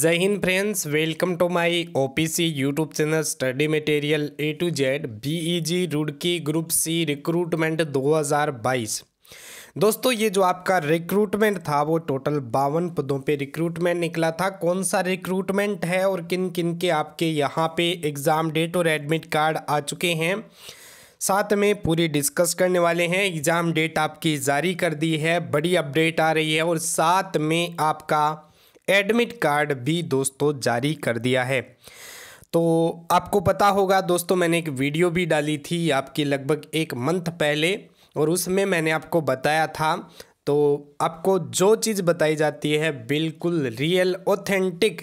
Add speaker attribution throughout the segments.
Speaker 1: जय हिंद friends welcome to my OPC YouTube channel study material A to Z BEG Roorkee group C recruitment 2022 दोस्तों ये जो आपका रिक्रूटमेंट था वो टोटल बावन पदों पे रिक्रूटमेंट निकला था कौन सा रिक्रूटमेंट है और किन किन के आपके यहाँ पे एग्ज़ाम डेट और एडमिट कार्ड आ चुके हैं साथ में पूरी डिस्कस करने वाले हैं एग्ज़ाम डेट आपकी जारी कर दी है बड़ी अपडेट आ रही है और साथ में आपका एडमिट कार्ड भी दोस्तों जारी कर दिया है तो आपको पता होगा दोस्तों मैंने एक वीडियो भी डाली थी आपकी लगभग एक मंथ पहले और उसमें मैंने आपको बताया था तो आपको जो चीज़ बताई जाती है बिल्कुल रियल ऑथेंटिक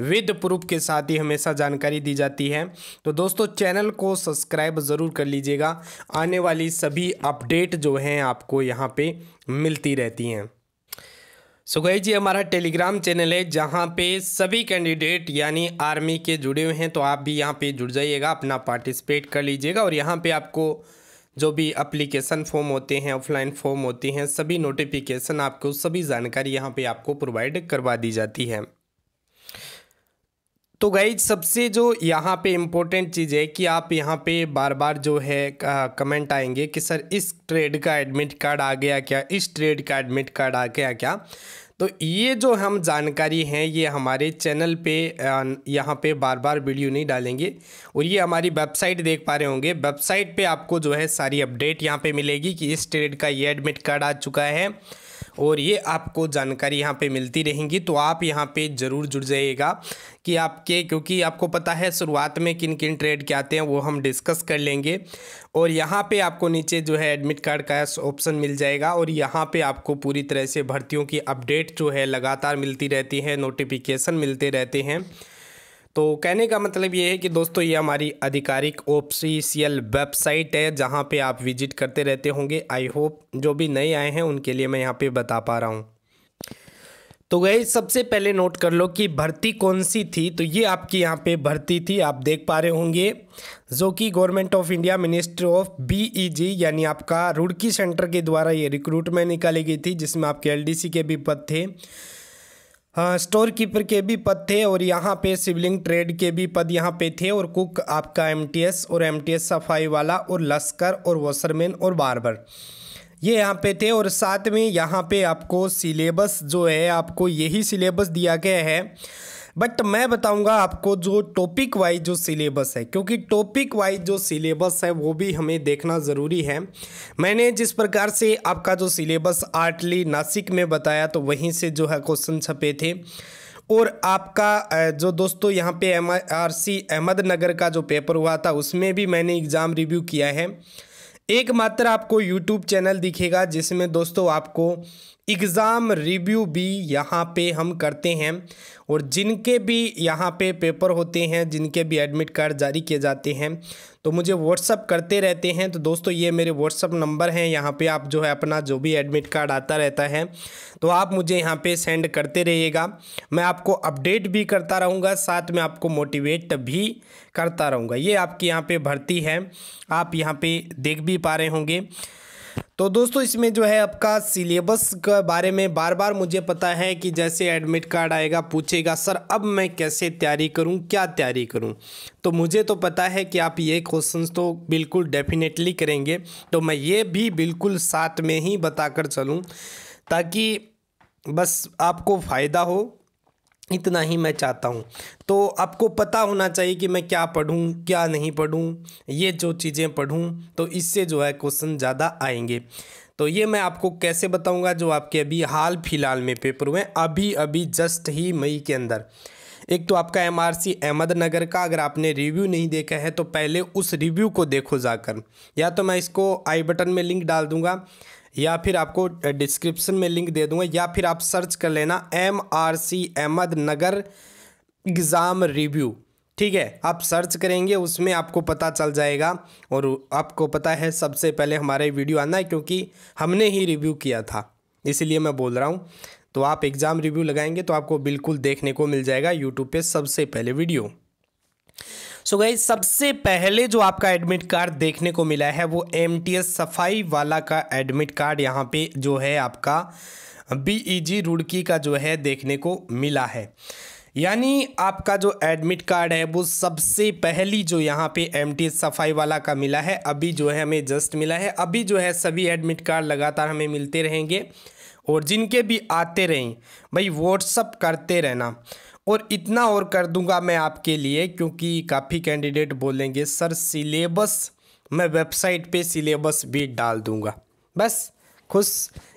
Speaker 1: विद प्रूफ के साथ ही हमेशा जानकारी दी जाती है तो दोस्तों चैनल को सब्सक्राइब ज़रूर कर लीजिएगा आने वाली सभी अपडेट जो हैं आपको यहाँ पे मिलती रहती हैं सो गई जी हमारा टेलीग्राम चैनल है जहाँ पे सभी कैंडिडेट यानी आर्मी के जुड़े हुए हैं तो आप भी यहाँ पे जुड़ जाइएगा अपना पार्टिसिपेट कर लीजिएगा और यहाँ पे आपको जो भी अप्लीकेशन फॉर्म होते हैं ऑफलाइन फॉर्म होते हैं सभी नोटिफिकेशन आपको सभी जानकारी यहाँ पे आपको प्रोवाइड करवा दी जाती है तो गाइज सबसे जो यहाँ पे इम्पोर्टेंट चीज़ है कि आप यहाँ पे बार बार जो है कमेंट आएंगे कि सर इस ट्रेड का एडमिट कार्ड आ गया क्या इस ट्रेड का एडमिट कार्ड आ गया क्या तो ये जो हम जानकारी हैं ये हमारे चैनल पे यहाँ पे बार बार वीडियो नहीं डालेंगे और ये हमारी वेबसाइट देख पा रहे होंगे वेबसाइट पे आपको जो है सारी अपडेट यहाँ पे मिलेगी कि इस ट्रेड का ये एडमिट कार्ड आ चुका है और ये आपको जानकारी यहाँ पे मिलती रहेंगी तो आप यहाँ पे ज़रूर जुड़ जाइएगा कि आपके क्योंकि आपको पता है शुरुआत में किन किन ट्रेड के आते हैं वो हम डिस्कस कर लेंगे और यहाँ पे आपको नीचे जो है एडमिट कार्ड का ऑप्शन मिल जाएगा और यहाँ पे आपको पूरी तरह से भर्तियों की अपडेट जो है लगातार मिलती रहती है नोटिफिकेशन मिलते रहते हैं तो कहने का मतलब ये है कि दोस्तों ये हमारी आधिकारिक ऑफिशियल वेबसाइट है जहाँ पे आप विजिट करते रहते होंगे आई होप जो भी नए आए हैं उनके लिए मैं यहाँ पे बता पा रहा हूँ तो गई सबसे पहले नोट कर लो कि भर्ती कौन सी थी तो ये आपकी यहाँ पे भर्ती थी आप देख पा रहे होंगे जो कि government of India ministry of BEG यानी आपका रुड़की सेंटर के द्वारा ये रिक्रूटमेंट निकाली गई थी जिसमें आपके एलडीसी के भी पद थे हाँ स्टोर कीपर के भी पद थे और यहाँ पे सिविलिंग ट्रेड के भी पद यहाँ पे थे और कुक आपका एमटीएस और एमटीएस सफाई वाला और लश्कर और वॉशरमैन और बारबर ये यहाँ पे थे और साथ में यहाँ पे आपको सिलेबस जो है आपको यही सिलेबस दिया गया है बट मैं बताऊंगा आपको जो टॉपिक वाइज जो सिलेबस है क्योंकि टॉपिक वाइज जो सिलेबस है वो भी हमें देखना ज़रूरी है मैंने जिस प्रकार से आपका जो सिलेबस आर्टली नासिक में बताया तो वहीं से जो है क्वेश्चन छपे थे और आपका जो दोस्तों यहाँ पे एम आर सी अहमदनगर का जो पेपर हुआ था उसमें भी मैंने एग्ज़ाम रिव्यू किया है एकमात्र आपको यूट्यूब चैनल दिखेगा जिसमें दोस्तों आपको एग्ज़ाम रिव्यू भी यहाँ पे हम करते हैं और जिनके भी यहाँ पे पेपर होते हैं जिनके भी एडमिट कार्ड जारी किए जाते हैं तो मुझे व्हाट्सअप करते रहते हैं तो दोस्तों ये मेरे व्हाट्सअप नंबर हैं यहाँ पे आप जो है अपना जो भी एडमिट कार्ड आता रहता है तो आप मुझे यहाँ पे सेंड करते रहिएगा मैं आपको अपडेट भी करता रहूँगा साथ में आपको मोटिवेट भी करता रहूँगा ये आपके यहाँ पर भर्ती है आप यहाँ पर देख भी पा रहे होंगे तो दोस्तों इसमें जो है आपका सिलेबस के बारे में बार बार मुझे पता है कि जैसे एडमिट कार्ड आएगा पूछेगा सर अब मैं कैसे तैयारी करूं क्या तैयारी करूं तो मुझे तो पता है कि आप ये क्वेश्चंस तो बिल्कुल डेफिनेटली करेंगे तो मैं ये भी बिल्कुल साथ में ही बताकर चलूं ताकि बस आपको फ़ायदा हो इतना ही मैं चाहता हूँ तो आपको पता होना चाहिए कि मैं क्या पढ़ूँ क्या नहीं पढ़ूँ ये जो चीज़ें पढ़ूँ तो इससे जो है क्वेश्चन ज़्यादा आएंगे तो ये मैं आपको कैसे बताऊँगा जो आपके अभी हाल फिलहाल में पेपर हुए अभी अभी जस्ट ही मई के अंदर एक तो आपका एम आर सी अहमदनगर का अगर आपने रिव्यू नहीं देखा है तो पहले उस रिव्यू को देखो जाकर या तो मैं इसको आई बटन में लिंक डाल दूंगा या फिर आपको डिस्क्रिप्शन में लिंक दे दूंगा या फिर आप सर्च कर लेना M R C Ahmednagar exam review ठीक है आप सर्च करेंगे उसमें आपको पता चल जाएगा और आपको पता है सबसे पहले हमारे वीडियो आना है क्योंकि हमने ही रिव्यू किया था इसलिए मैं बोल रहा हूँ तो आप एग्ज़ाम रिव्यू लगाएंगे तो आपको बिल्कुल देखने को मिल जाएगा यूट्यूब पे सबसे पहले वीडियो सो गई सबसे पहले जो आपका एडमिट कार्ड देखने को मिला है वो एम सफाई वाला का एडमिट कार्ड यहाँ पे जो है आपका बीईजी e रुड़की का जो है देखने को मिला है यानी आपका जो एडमिट कार्ड है वो सबसे पहली जो यहाँ पे एम सफाई वाला का मिला है अभी जो है हमें जस्ट मिला है अभी जो है सभी एडमिट कार्ड लगातार हमें मिलते रहेंगे और जिनके भी आते रहें भाई व्हाट्सअप करते रहना और इतना और कर दूंगा मैं आपके लिए क्योंकि काफ़ी कैंडिडेट बोलेंगे सर सिलेबस मैं वेबसाइट पे सिलेबस भी डाल दूंगा बस खुश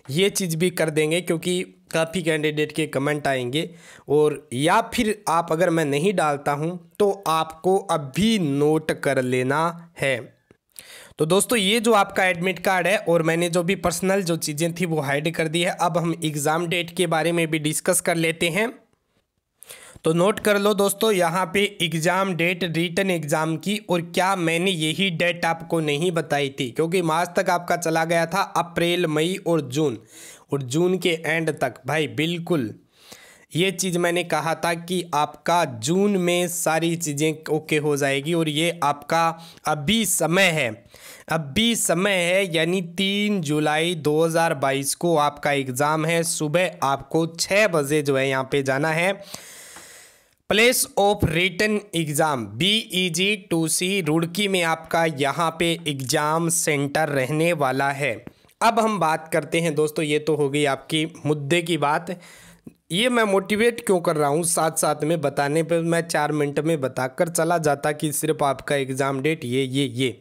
Speaker 1: ये चीज़ भी कर देंगे क्योंकि काफ़ी कैंडिडेट के कमेंट आएंगे और या फिर आप अगर मैं नहीं डालता हूँ तो आपको अभी नोट कर लेना है तो दोस्तों ये जो आपका एडमिट कार्ड है और मैंने जो भी पर्सनल जो चीज़ें थी वो हाइड कर दी है अब हम एग्ज़ाम डेट के बारे में भी डिस्कस कर लेते हैं तो नोट कर लो दोस्तों यहाँ पे एग्ज़ाम डेट रिटर्न एग्ज़ाम की और क्या मैंने यही डेट आपको नहीं बताई थी क्योंकि मार्च तक आपका चला गया था अप्रैल मई और जून और जून के एंड तक भाई बिल्कुल ये चीज़ मैंने कहा था कि आपका जून में सारी चीज़ें ओके हो जाएगी और ये आपका अभी समय है अभी समय है यानी तीन जुलाई 2022 को आपका एग्ज़ाम है सुबह आपको छः बजे जो है यहाँ पे जाना है place of return exam B E e G two C Roorkee में आपका यहाँ पे एग्ज़ाम सेंटर रहने वाला है अब हम बात करते हैं दोस्तों ये तो हो गई आपकी मुद्दे की बात ये मैं मोटिवेट क्यों कर रहा हूँ साथ साथ में बताने पर मैं चार मिनट में बताकर चला जाता कि सिर्फ आपका एग्ज़ाम डेट ये ये ये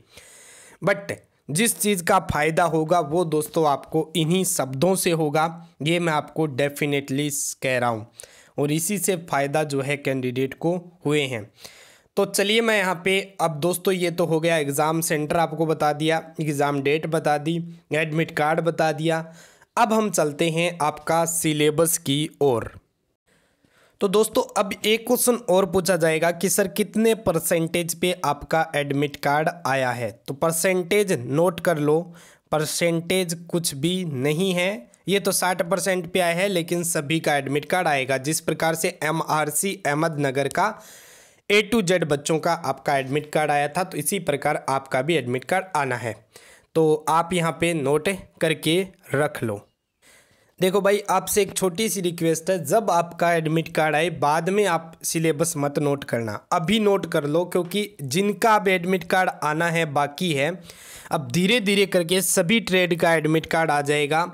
Speaker 1: बट जिस चीज़ का फ़ायदा होगा वो दोस्तों आपको इन्हीं शब्दों से होगा ये मैं आपको डेफिनेटली कह रहा हूँ और इसी से फ़ायदा जो है कैंडिडेट को हुए हैं तो चलिए मैं यहाँ पे अब दोस्तों ये तो हो गया एग्ज़ाम सेंटर आपको बता दिया एग्ज़ाम डेट बता दी एडमिट कार्ड बता दिया अब हम चलते हैं आपका सिलेबस की ओर तो दोस्तों अब एक क्वेश्चन और पूछा जाएगा कि सर कितने परसेंटेज पे आपका एडमिट कार्ड आया है तो परसेंटेज नोट कर लो परसेंटेज कुछ भी नहीं है ये तो साठ परसेंट पे आए हैं लेकिन सभी का एडमिट कार्ड आएगा जिस प्रकार से एम आर सी अहमदनगर का ए टू जेड बच्चों का आपका एडमिट कार्ड आया था तो इसी प्रकार आपका भी एडमिट कार्ड आना है तो आप यहाँ पे नोट करके रख लो देखो भाई आपसे एक छोटी सी रिक्वेस्ट है जब आपका एडमिट कार्ड आए बाद में आप सिलेबस मत नोट करना अभी नोट कर लो क्योंकि जिनका अब एडमिट कार्ड आना है बाकी है अब धीरे धीरे करके सभी ट्रेड का एडमिट कार्ड आ जाएगा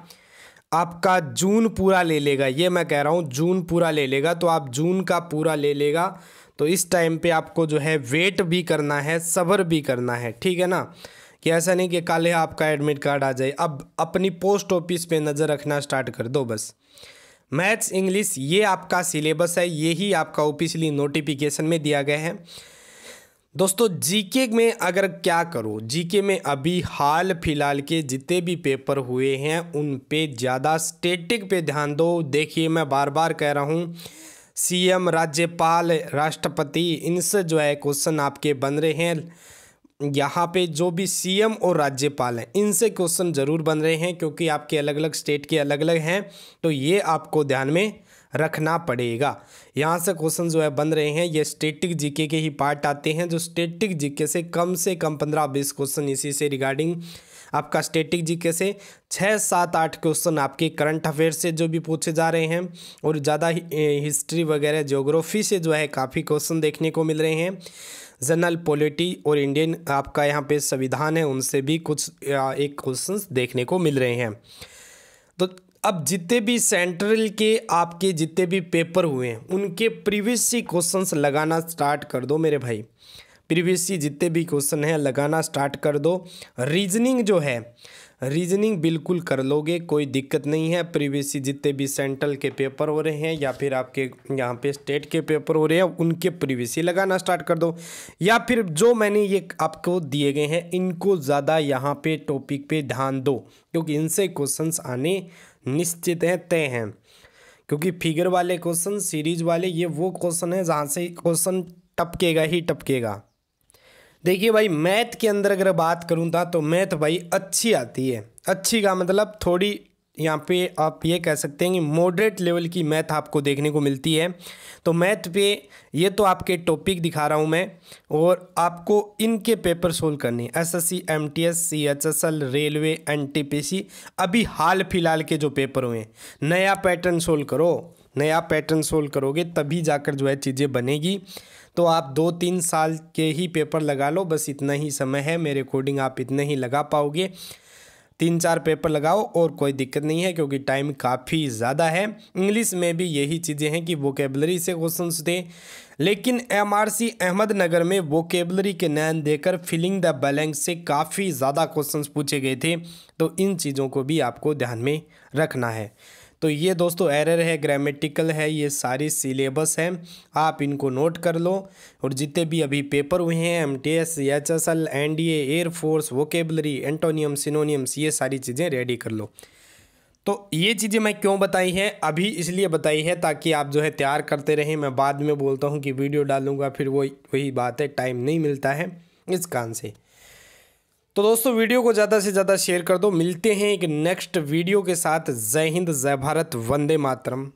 Speaker 1: आपका जून पूरा ले लेगा ये मैं कह रहा हूँ जून पूरा ले लेगा तो आप जून का पूरा ले लेगा तो इस टाइम पे आपको जो है वेट भी करना है सबर भी करना है ठीक है ना कि ऐसा नहीं कि कल ही आपका एडमिट कार्ड आ जाए अब अपनी पोस्ट ऑफिस पे नज़र रखना स्टार्ट कर दो बस मैथ्स इंग्लिश ये आपका सिलेबस है ये आपका ऑफिसली नोटिफिकेशन में दिया गया है दोस्तों जीके में अगर क्या करो जीके में अभी हाल फिलहाल के जितने भी पेपर हुए हैं उन पे ज़्यादा स्टेटिक पे ध्यान दो देखिए मैं बार बार कह रहा हूँ सीएम राज्यपाल राष्ट्रपति इनसे जो है क्वेश्चन आपके बन रहे हैं यहाँ पे जो भी सीएम और राज्यपाल हैं इनसे क्वेश्चन ज़रूर बन रहे हैं क्योंकि आपके अलग अलग स्टेट के अलग अलग हैं तो ये आपको ध्यान में रखना पड़ेगा यहाँ से क्वेश्चन जो है बन रहे हैं ये स्टेटिक जीके के ही पार्ट आते हैं जो स्टेटिक जीके से कम से कम पंद्रह बीस क्वेश्चन इसी से रिगार्डिंग आपका स्टेटिक जीके से छः सात आठ क्वेश्चन आपके करंट अफेयर से जो भी पूछे जा रहे हैं और ज़्यादा हिस्ट्री वगैरह ज्योग्राफी से जो है काफ़ी क्वेश्चन देखने को मिल रहे हैं जनरल पॉलिटी और इंडियन आपका यहाँ पे संविधान है उनसे भी कुछ एक क्वेश्चन देखने को मिल रहे हैं तो अब जितने भी सेंट्रल के आपके जितने भी पेपर हुए हैं उनके प्रीवियस क्वेश्चंस लगाना स्टार्ट कर दो मेरे भाई प्रीवियस जितने भी क्वेश्चन हैं लगाना स्टार्ट कर दो रीजनिंग जो है रीजनिंग बिल्कुल कर लोगे कोई दिक्कत नहीं है प्रीवियस जितने भी सेंट्रल के पेपर हो रहे हैं या फिर आपके यहाँ पे स्टेट के पेपर हो रहे हैं उनके प्रीवियस लगाना स्टार्ट कर दो या फिर जो मैंने ये आपको दिए गए हैं इनको ज़्यादा यहाँ पे टॉपिक पे ध्यान दो क्योंकि इनसे क्वेश्चंस आने निश्चित हैं तय हैं क्योंकि फिगर वाले क्वेश्चन सीरीज वाले ये वो क्वेश्चन है जहाँ से क्वेश्चन टपकेगा ही टपकेगा देखिए भाई मैथ के अंदर अगर बात करूँ था तो मैथ भाई अच्छी आती है अच्छी का मतलब थोड़ी यहाँ पे आप ये कह सकते हैं कि मॉडरेट लेवल की मैथ आपको देखने को मिलती है तो मैथ पे ये तो आपके टॉपिक दिखा रहा हूँ मैं और आपको इनके पेपर सोल्व करने S S C M T S C H S L railway N T P C अभी हाल फिलहाल के जो पेपर हुए हैं नया पैटर्न सोल्व करो नया पैटर्न सोल्व करोगे तभी जाकर जो है चीज़ें बनेगी तो आप दो तीन साल के ही पेपर लगा लो बस इतना ही समय है मेरे अकॉर्डिंग आप इतना ही लगा पाओगे तीन चार पेपर लगाओ और कोई दिक्कत नहीं है क्योंकि टाइम काफ़ी ज़्यादा है इंग्लिश में भी यही चीज़ें हैं कि वोकेबलरी से क्वेश्चन दें लेकिन एमआरसी अहमदनगर में वोकेबलरी के नैन देकर फिलिंग द बैलेंस से काफ़ी ज़्यादा क्वेश्चंस पूछे गए थे तो इन चीज़ों को भी आपको ध्यान में रखना है तो ये दोस्तों एरर है ग्रामेटिकल है ये सारी सिलेबस है आप इनको नोट कर लो और जितने भी अभी पेपर हुए हैं M T S H S L and air force vocabulary antonym synonyms ये सारी चीज़ें रेडी कर लो तो ये चीज़ें मैं क्यों बताई हैं अभी इसलिए बताई है ताकि आप जो है तैयार करते रहें मैं बाद में बोलता हूँ कि वीडियो डालूंगा फिर वही वही बात है टाइम नहीं मिलता है इस कान से तो दोस्तों वीडियो को ज़्यादा से ज़्यादा शेयर कर दो मिलते हैं एक नेक्स्ट वीडियो के साथ जय हिंद जय भारत वंदे मातरम